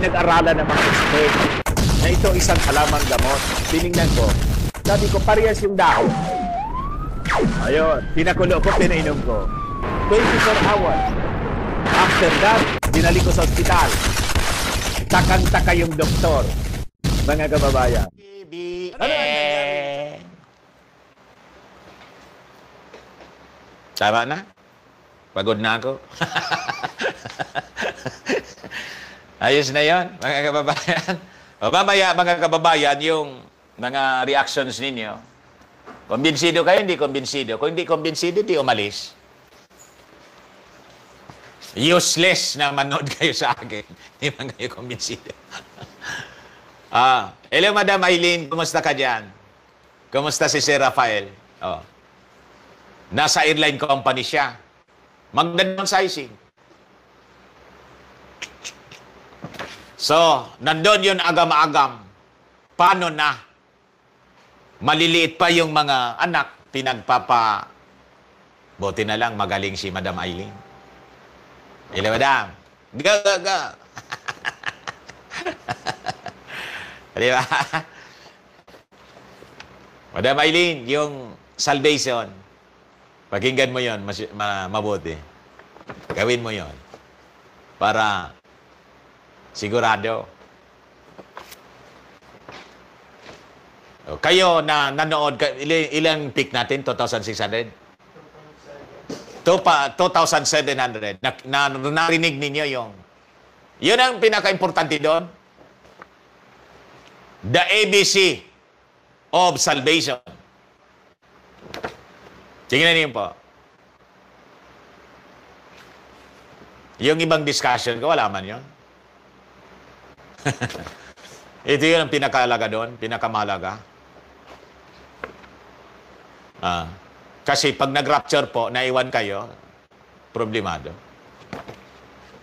pinag-aralan ng mga expert na ito isang halamang gamot. Tinignan ko. Sabi ko, parehas yung dahon. Ayun, pinakulo ko, pinainom ko. 24 hours. After that, dinali ko sa ospital. Takang-taka yung doktor. Mga kababayan. Ano eh. Tama na? Pagod na ako. Ayos na yon, mga kababayan. O mamaya, mga kababayan, yung mga reactions ninyo. Kumbinsido kayo, hindi kumbinsido. Kung hindi kumbinsido, di umalis. Useless na manood kayo sa akin. Hindi man kayo kumbinsido. ah, hello, Madam Eileen. Kumusta ka dyan? Kumusta si Sir Rafael? Oh. Nasa airline company siya. Magdadownsizing. So, nandun yun agam-agam. Paano na? Maliliit pa yung mga anak, pinagpapa... Buti na lang, magaling si Madam Eileen. Hello, Madam. Go, go, go. Di ba? Madam Eileen, yung salvation, pakinggan mo yon mas, ma, mabuti. Gawin mo yon para Sigurado. O, oh, kayo na nanood, ilang, ilang peak natin? 2,600? 2,700. Na, na, narinig ninyo yung... Yun ang pinaka-importante doon. The ABC of salvation. Tingnan niyo po. Yung ibang discussion ko, wala man yun. Ito yun ang pinakaalaga doon, pinakamalaga. Ah. Kasi pag nag-rapture po, naiwan kayo, problemado.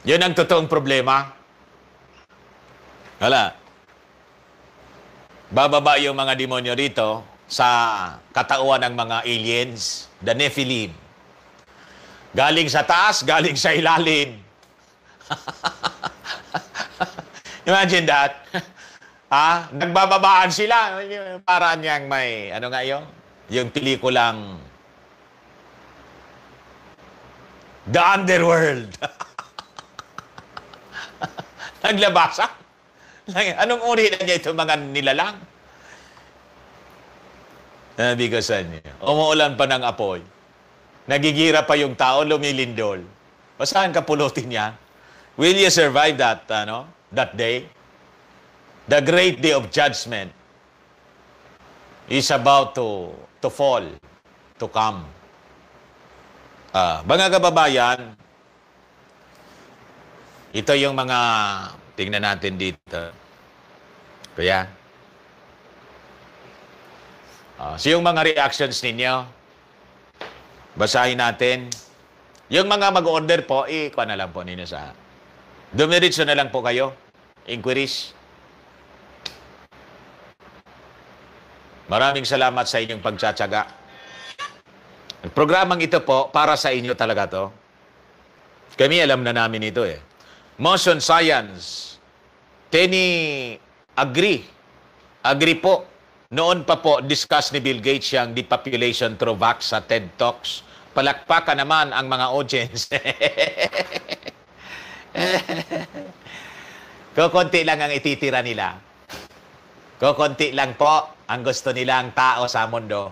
Yun ang totoong problema. Wala. Bababa yung mga demonyo rito sa katawan ng mga aliens, the Nephilim. Galing sa taas, galing sa ilalim. Imagine that. ha? Nagbababaan sila. Paraan niyang may, ano nga yun? Yung pelikulang The Underworld. Naglabasa. Anong uri na niya ito mga nilalang? Nabigasan niya. Umuulan pa ng apoy. Nagigira pa yung tao, lumilindol. Basahan ka pulutin niya. Will you survive that, ano? that day, the great day of judgment, is about to, to fall, to come. Uh, mga kababayan, ito yung mga, tingnan natin dito. Kuya. Uh, so yung mga reactions ninyo, basahin natin. Yung mga mag-order po, ikuha eh, na lang po ninyo sa Dumiritso na lang po kayo. Inquiries. Maraming salamat sa inyong pagtsatsaga. Ang programang ito po, para sa inyo talaga to. Kami alam na namin ito eh. Motion Science. Teni, agree. Agree po. Noon pa po, discuss ni Bill Gates yung depopulation through vax sa TED Talks. Palakpakan naman ang mga audience. Kukunti lang ang ititira nila. Kukunti lang po ang gusto nila ang tao sa mundo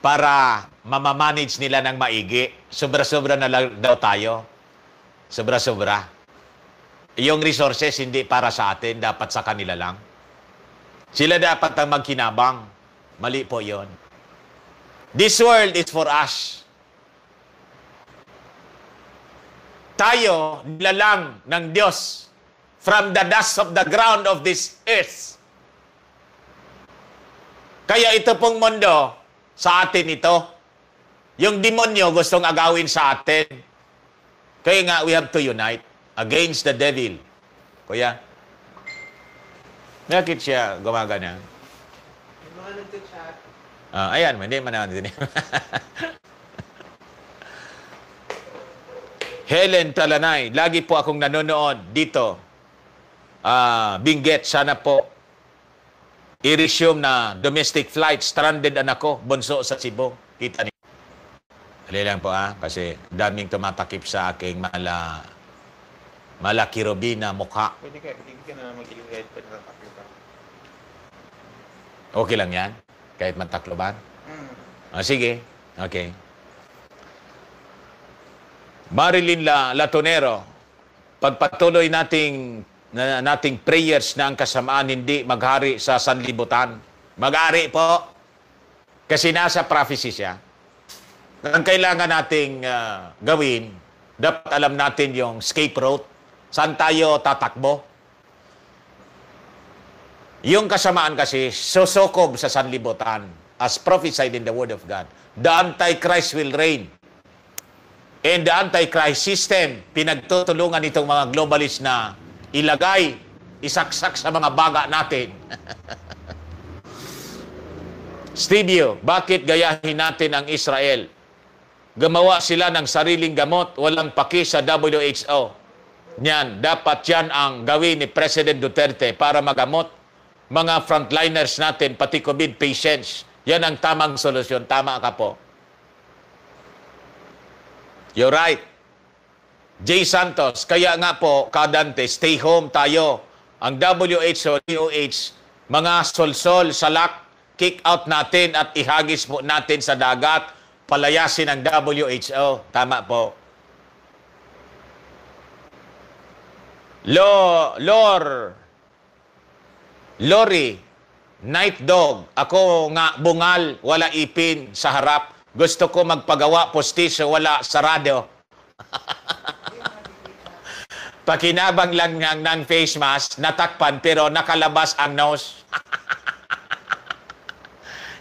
para mamamanage nila ng maigi. Sobra-sobra na lang daw tayo. Sobra-sobra. Yung resources hindi para sa atin, dapat sa kanila lang. Sila dapat ang magkinabang. Mali po yon. This world is for us. tayo nilalang ng Diyos from the dust of the ground of this earth. Kaya ito pong mundo, sa atin ito. Yung demonyo gustong agawin sa atin. Kaya nga, we have to unite against the devil. Kuya, bakit siya gumagana? Yung mga nagtitsak. Ah, ayan, hindi man natin. Helen Talanay, lagi po akong nanonood dito. Uh, ah, Binget, sana po i-resume na domestic flight. Stranded anak ko, bunso sa Cebu. Kita niyo. Dali lang po ah, kasi daming tumatakip sa aking mala mala kirobina mukha. Pwede ka, pwede ka na mag-iling headphone na taklo Okay lang yan? Kahit matakloban? Mm. Oh, ah, sige. Okay. Marilyn La Latonero, pagpatuloy nating na, nating prayers na ang kasamaan hindi maghari sa sanlibutan. Mag-ari po. Kasi nasa prophecy siya. Ang kailangan nating uh, gawin, dapat alam natin yung escape route. Saan tayo tatakbo? Yung kasamaan kasi, susukob sa sanlibutan as prophesied in the Word of God. The Antichrist will reign and the Antichrist system. Pinagtutulungan nitong mga globalist na ilagay, isaksak sa mga baga natin. Stevio, bakit gayahin natin ang Israel? Gumawa sila ng sariling gamot, walang paki sa WHO. Yan, dapat yan ang gawin ni President Duterte para magamot mga frontliners natin, pati COVID patients. Yan ang tamang solusyon. Tama ka po. You're right. Jay Santos, kaya nga po, Kadante, stay home tayo. Ang WHO, DOH, mga solsol, salak, kick out natin at ihagis po natin sa dagat. Palayasin ang WHO. Tama po. Lo, Lor, Lori, night dog. Ako nga bungal, wala ipin sa harap. Gusto ko magpagawa postisyo, wala, sa sarado. Pakinabang lang ng, ng face mask, natakpan pero nakalabas ang nose.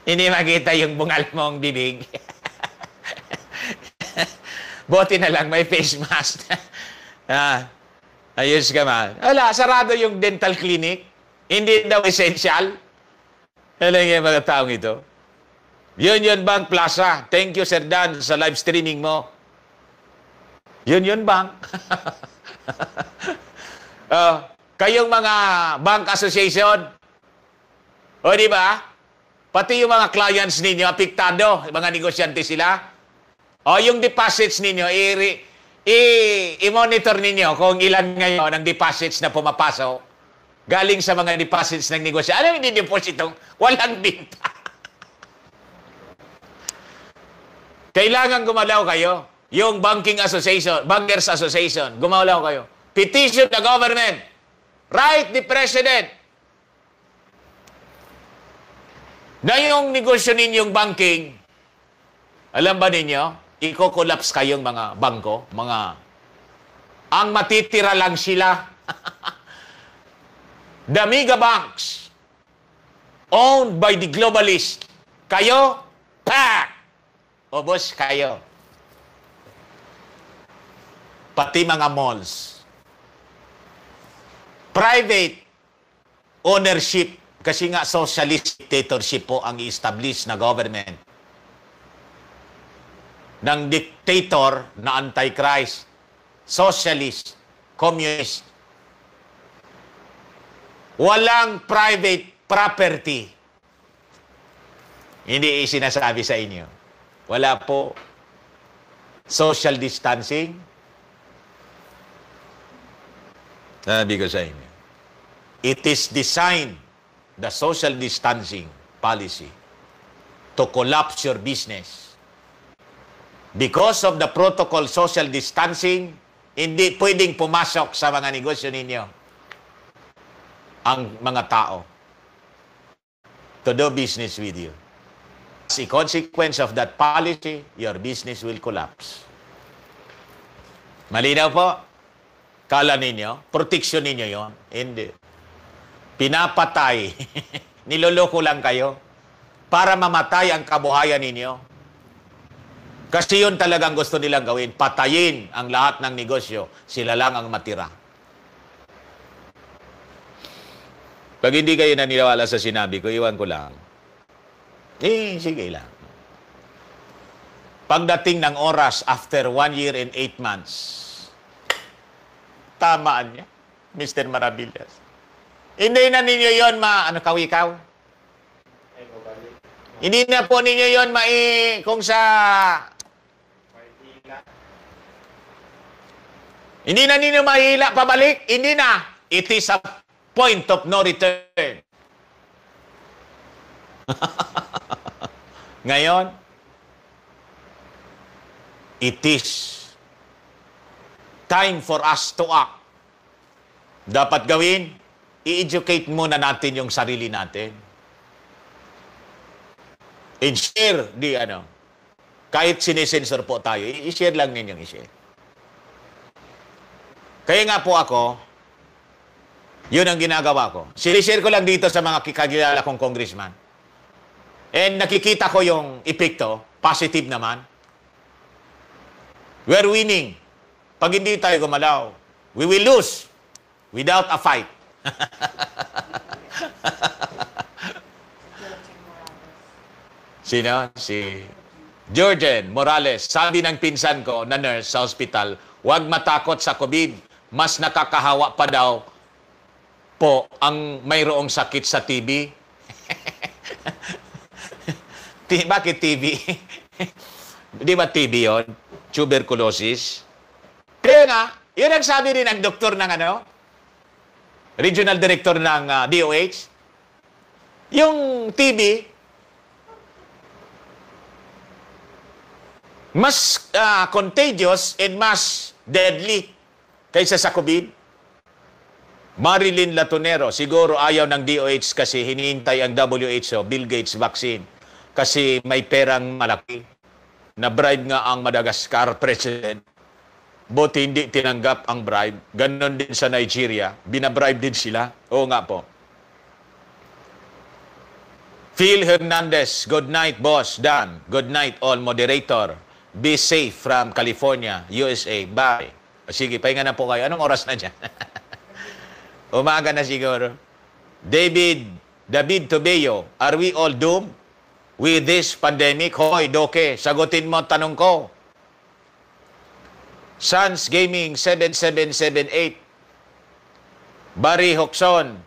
Hindi makita yung bungal mong bibig. Buti na lang may face mask. ah, ayos ka man. Wala, sarado yung dental clinic. Hindi daw essential. Alam niyo mga taong ito. Union Bank Plaza. Thank you, Sir Dan, sa live streaming mo. Union Bank. uh, kayong mga bank association, o di ba? Pati yung mga clients ninyo, apiktado, mga negosyante sila. O yung deposits ninyo, i- i- monitor ninyo kung ilan ngayon ang deposits na pumapasok galing sa mga deposits ng negosyo. Ano yung depositong walang binta? Kailangan gumalaw kayo. Yung Banking Association, Bankers Association, gumalaw kayo. Petition the government. Write the president. Na yung negosyo ninyong banking, alam ba ninyo, iko-collapse kayong mga bangko, mga ang matitira lang sila. the mega banks owned by the globalist. Kayo, pack! O boss, kayo. Pati mga malls. Private ownership. Kasi nga socialist dictatorship po ang i-establish na government ng dictator na antichrist, socialist, communist. Walang private property. Hindi isinasabi sa inyo. Wala po. Social distancing? Sabi ko sa inyo. It is designed, the social distancing policy, to collapse your business. Because of the protocol social distancing, hindi pwedeng pumasok sa mga negosyo ninyo ang mga tao to do business with you. As a consequence of that policy, your business will collapse. Malinaw po? Kala ninyo, protection ninyo yon Hindi. Pinapatay. Niloloko lang kayo para mamatay ang kabuhayan ninyo. Kasi yun talagang gusto nilang gawin. Patayin ang lahat ng negosyo. Sila lang ang matira. Pag hindi kayo naniniwala sa sinabi ko, iwan ko lang. Eh, sige lang. Pagdating ng oras after one year and eight months, tamaan niya, Mr. Marabillas. Hindi na ninyo yon ma... Ano, kawikaw? Hindi na po ninyo yon ma... Eh, kung sa... Hindi na ninyo mahila pabalik. Hindi na. It is a point of no return. Ngayon, it is time for us to act. Dapat gawin, i-educate muna natin yung sarili natin. And share di ano, kahit sinisensor po tayo, i-share lang ninyong i-share. Kaya nga po ako, yun ang ginagawa ko. Sinishare ko lang dito sa mga kakilala kong congressman. And nakikita ko yung epekto, positive naman. We're winning. Pag hindi tayo gumalaw, we will lose without a fight. Sino? Si Georgian Morales. Sabi ng pinsan ko na nurse sa hospital, huwag matakot sa COVID. Mas nakakahawa pa daw po ang mayroong sakit sa TB T- bakit TB? Di ba TB yon? Tuberculosis? Kaya nga, yun ang sabi rin ng doktor ng ano, regional director ng uh, ah, DOH. Yung TB, mas uh, contagious and mas deadly kaysa sa COVID. Marilyn Latonero, siguro ayaw ng DOH kasi hinihintay ang WHO, Bill Gates vaccine kasi may perang malaki. Na-bribe nga ang Madagascar President. But hindi tinanggap ang bribe. Ganon din sa Nigeria. Binabribe din sila. Oo nga po. Phil Hernandez, good night boss. Dan, good night all moderator. Be safe from California, USA. Bye. Sige, pahinga na po kayo. Anong oras na dyan? Umaga na siguro. David, David Tobeo, are we all doomed? with this pandemic? Hoy, Doke, sagutin mo ang tanong ko. Sans Gaming 7778 Barry Hoxon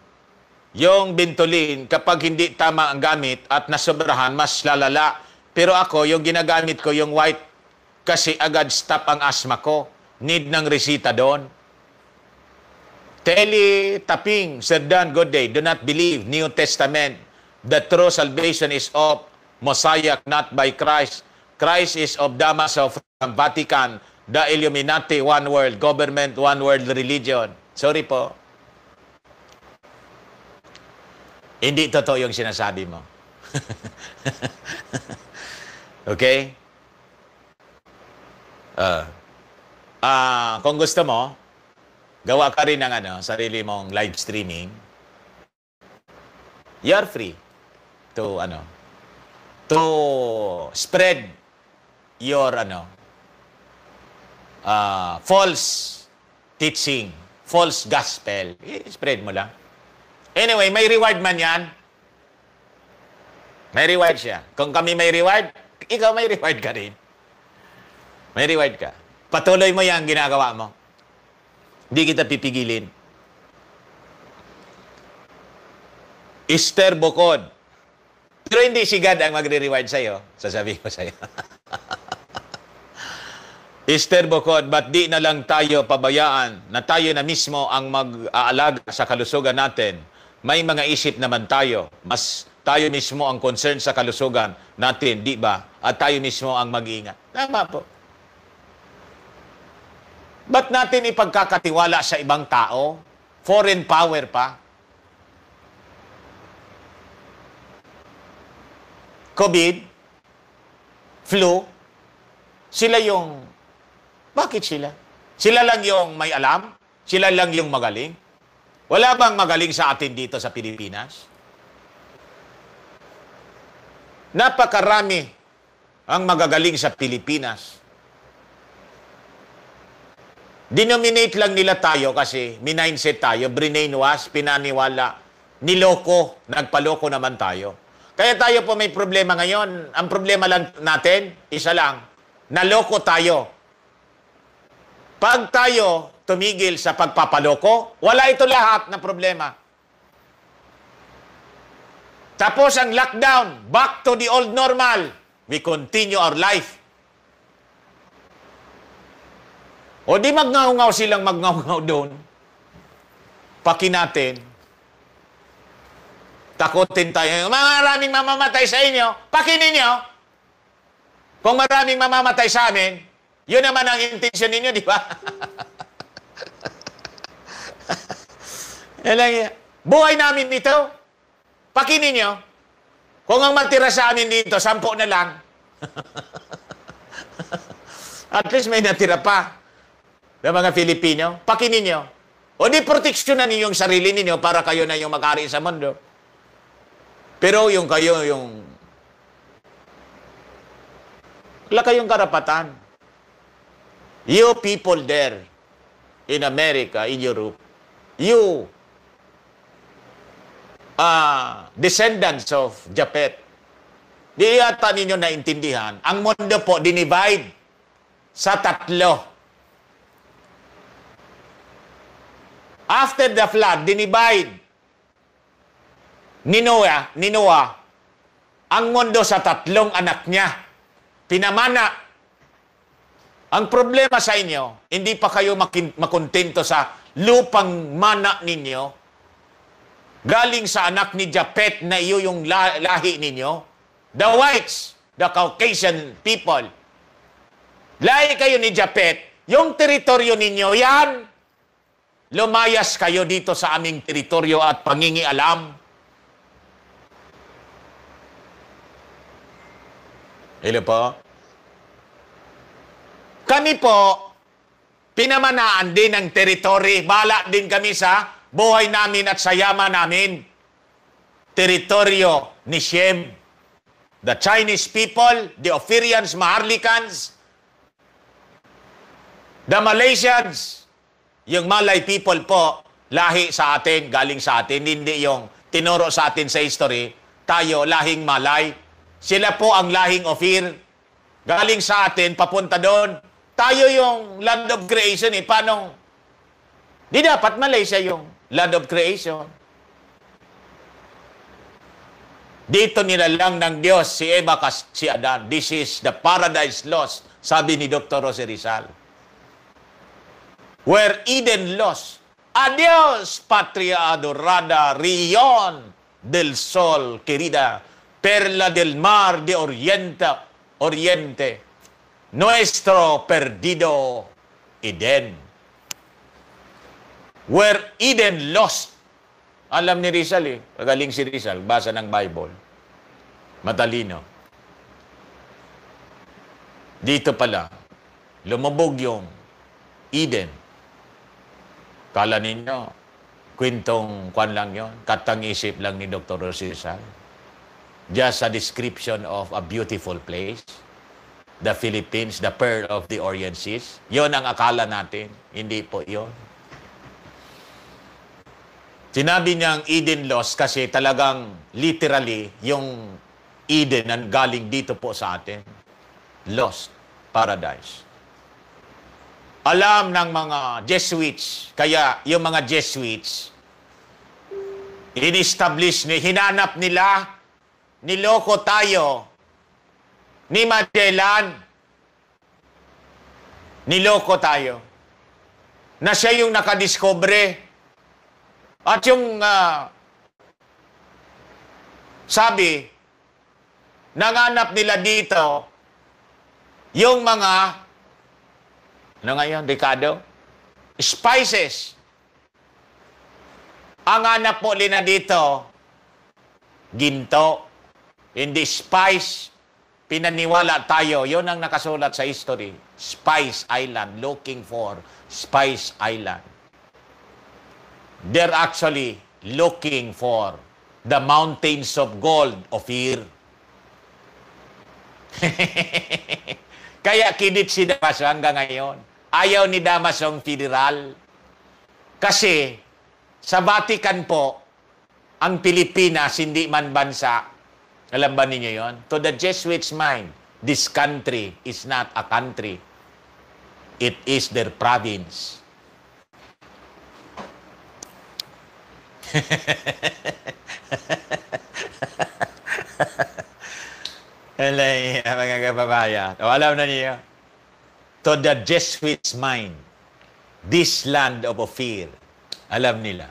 Yung bintulin kapag hindi tama ang gamit at nasobrahan mas lalala Pero ako yung ginagamit ko yung white kasi agad stop ang asma ko Need ng resita doon Teli Taping Sir Dan day. Do not believe New Testament The true salvation is of Mosaic not by Christ. Christ is of Damaso from Vatican, the Illuminati, one world government, one world religion. Sorry po. Hindi totoo yung sinasabi mo. okay? Uh, uh, kung gusto mo, gawa ka rin ng ano, sarili mong live streaming. You're free to ano, to spread your ano uh, false teaching, false gospel. I spread mo lang. Anyway, may reward man 'yan. May reward siya. Kung kami may reward, ikaw may reward ka rin. May reward ka. Patuloy mo yan ginagawa mo. Hindi kita pipigilin. Esther Bocod, pero hindi si God ang magre-reward sa'yo, sasabihin ko sa'yo. Esther Bukod, ba't di na lang tayo pabayaan na tayo na mismo ang mag-aalaga sa kalusugan natin? May mga isip naman tayo. Mas tayo mismo ang concern sa kalusugan natin, di ba? At tayo mismo ang mag-iingat. Tama po. Ba't natin ipagkakatiwala sa ibang tao? Foreign power pa? COVID, flu, sila yung, bakit sila? Sila lang yung may alam? Sila lang yung magaling? Wala bang magaling sa atin dito sa Pilipinas? Napakarami ang magagaling sa Pilipinas. Dinominate lang nila tayo kasi minindset tayo, brainwash, pinaniwala, niloko, nagpaloko naman tayo. Kaya tayo po may problema ngayon. Ang problema lang natin, isa lang, naloko tayo. Pag tayo tumigil sa pagpapaloko, wala ito lahat na problema. Tapos ang lockdown, back to the old normal. We continue our life. O di magngaw-ngaw silang magngaw-ngaw doon. Pakin natin, Takutin tayo. Mga maraming mamamatay sa inyo, pakinin nyo. Kung maraming mamamatay sa amin, yun naman ang intention ninyo, di ba? Alam buhay namin dito, Pakinin nyo. Kung ang matira sa amin dito, sampo na lang. At least may natira pa ng mga Pilipino. Pakinin nyo. O di proteksyonan ninyo yung sarili ninyo para kayo na yung mag sa mundo. Pero yung kayo, yung... Wala kayong karapatan. You people there in America, in Europe, you uh, descendants of Japet, di yata ninyo naintindihan, ang mundo po dinivide sa tatlo. After the flood, dinivide ni Noah, ni Noah ang mundo sa tatlong anak niya. Pinamana. Ang problema sa inyo, hindi pa kayo makin- makontento sa lupang mana ninyo galing sa anak ni Japet na iyo yung lahi ninyo. The whites, the Caucasian people. Lahi kayo ni Japet, yung teritoryo ninyo, yan. Lumayas kayo dito sa aming teritoryo at pangingialam. alam Hello po? Kami po, pinamanaan din ng teritori. Bala din kami sa buhay namin at sa yaman namin. Teritoryo ni Shem. The Chinese people, the Ophirians, Maharlikans, the Malaysians, yung Malay people po, lahi sa atin, galing sa atin, hindi yung tinuro sa atin sa history, tayo lahing Malay, sila po ang lahing Ophir. Galing sa atin, papunta doon. Tayo yung land of creation eh. Paano? Di dapat Malaysia yung land of creation. Dito nilalang ng Diyos si Eva kas si Adan. This is the paradise lost, sabi ni Dr. Jose Rizal. Where Eden lost. Adios, patria adorada, rion del sol, querida perla del mar de Orienta, Oriente, nuestro perdido Eden. Where Eden lost. Alam ni Rizal eh. Magaling si Rizal. Basa ng Bible. Matalino. Dito pala, lumabog yung Eden. Kala ninyo, kwintong kwan lang yon, katang isip lang ni Dr. Rizal just a description of a beautiful place. The Philippines, the pearl of the Orient Seas. Yon ang akala natin. Hindi po yon. Sinabi niyang Eden lost kasi talagang literally yung Eden ang galing dito po sa atin. Lost paradise. Alam ng mga Jesuits, kaya yung mga Jesuits, in-establish ni, hinanap nila niloko tayo ni Magellan. Niloko tayo. Na siya yung nakadiskobre. At yung uh, sabi, nanganap nila dito yung mga ano nga yun, Ricardo? Spices. Ang hanap mo na dito, ginto. In the spice, pinaniwala tayo. Yon ang nakasulat sa history. Spice Island, looking for Spice Island. They're actually looking for the mountains of gold of here. Kaya kinit si Damaso hanggang ngayon. Ayaw ni Damaso ang federal. Kasi sa Vatican po, ang Pilipinas hindi man bansa, alam ba ninyo yon? To the Jesuits' mind, this country is not a country. It is their province. Alay, mga kababayan. O alam na niyo, to the Jesuits' mind, this land of Ophir, alam nila,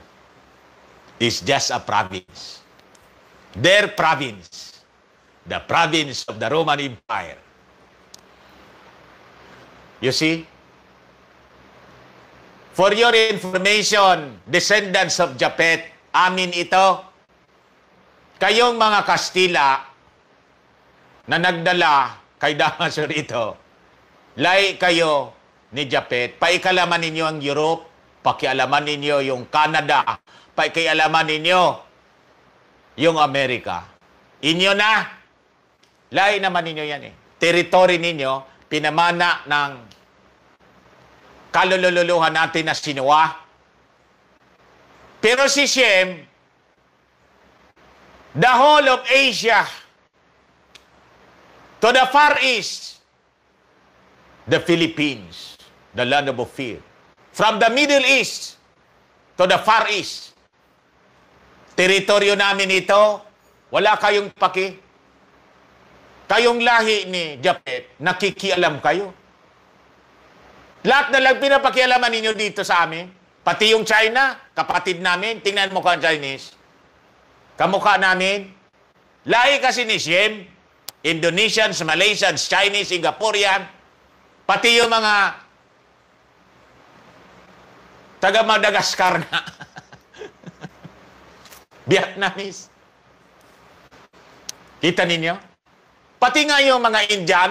is just a province their province, the province of the Roman Empire. You see? For your information, descendants of Japet, amin ito. Kayong mga Kastila na nagdala kay Damaso rito, lay kayo ni Japet, paikalaman ninyo ang Europe, pakialaman ninyo yung Canada, pakialaman ninyo yung Amerika, inyo na. Lahi naman ninyo yan eh. Territory ninyo, pinamana ng kalululuhan natin na sinuwa. Pero si Shem, the whole of Asia, to the Far East, the Philippines, the land of fear. From the Middle East to the Far East, Teritoryo namin ito. Wala kayong paki. Kayong lahi ni Japet, nakikialam kayo. Lahat na lang pinapakialaman ninyo dito sa amin. Pati yung China, kapatid namin, tingnan mo ka Chinese. Kamukha namin. Lahi kasi ni Siem, Indonesians, Malaysians, Chinese, Singaporean, pati yung mga taga Madagascar na. Vietnamese. Kita ninyo? Pati nga yung mga Indian,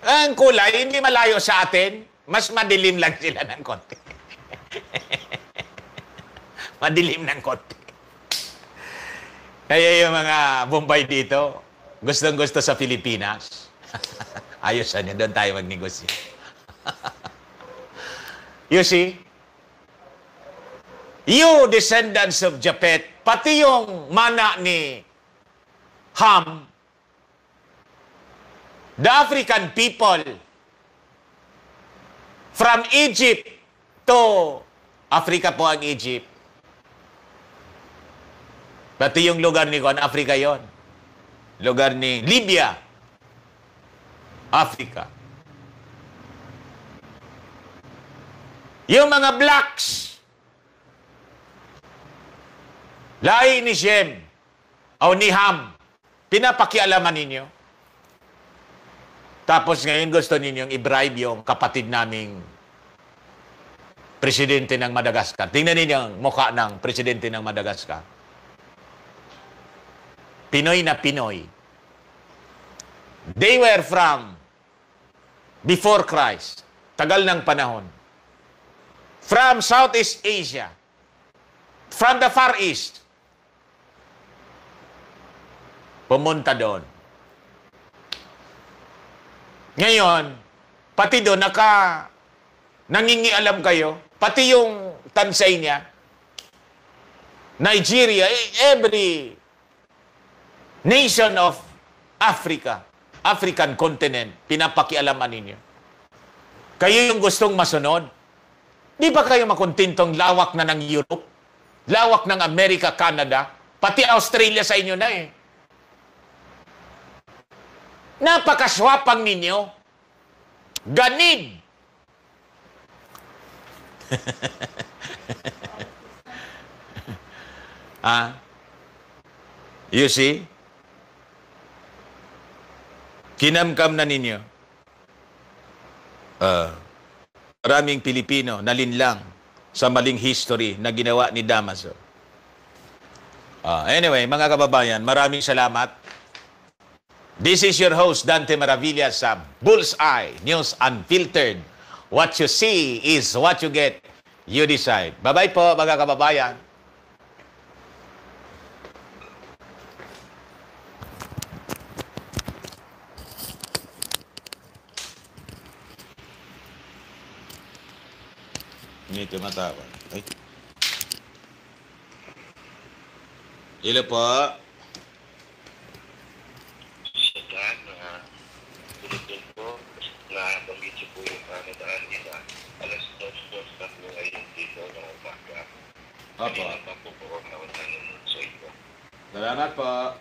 ang kulay, hindi malayo sa atin. Mas madilim lang sila ng konti. madilim ng konti. Kaya yung mga Bombay dito, gustong-gusto sa Pilipinas. Ayos na ano, doon tayo mag magnegosyo. you see, you descendants of Japet, pati yung mana ni Ham, the African people from Egypt to Africa po ang Egypt. Pati yung lugar ni Kon, Africa yon. Lugar ni Libya, Africa. Yung mga blacks, Lahi ni Shem o ni Ham. Pinapakialaman ninyo. Tapos ngayon gusto ninyong i-bribe yung kapatid naming presidente ng Madagascar. Tingnan ninyo ang mukha ng presidente ng Madagascar. Pinoy na Pinoy. They were from before Christ. Tagal ng panahon. From Southeast Asia. From the Far East. Pumunta doon. Ngayon, pati doon naka nangingialam kayo, pati yung Tanzania, Nigeria, eh, every nation of Africa, African continent, pinapakialaman ninyo. Kayo yung gustong masunod. Di ba kayo makontintong lawak na ng Europe? Lawak ng Amerika, Canada? Pati Australia sa inyo na eh. Napakaswapang ninyo. Ganid. ah? You see? Kinamkam na ninyo. Uh, maraming Pilipino nalinlang sa maling history na ginawa ni Damaso. Uh, anyway, mga kababayan, maraming salamat. This is your host, Dante Maravilla sa Bullseye News Unfiltered. What you see is what you get. You decide. Bye-bye po, mga kababayan. Hindi tumatawa. Ay. Ilo po. Apa? Dalam apa?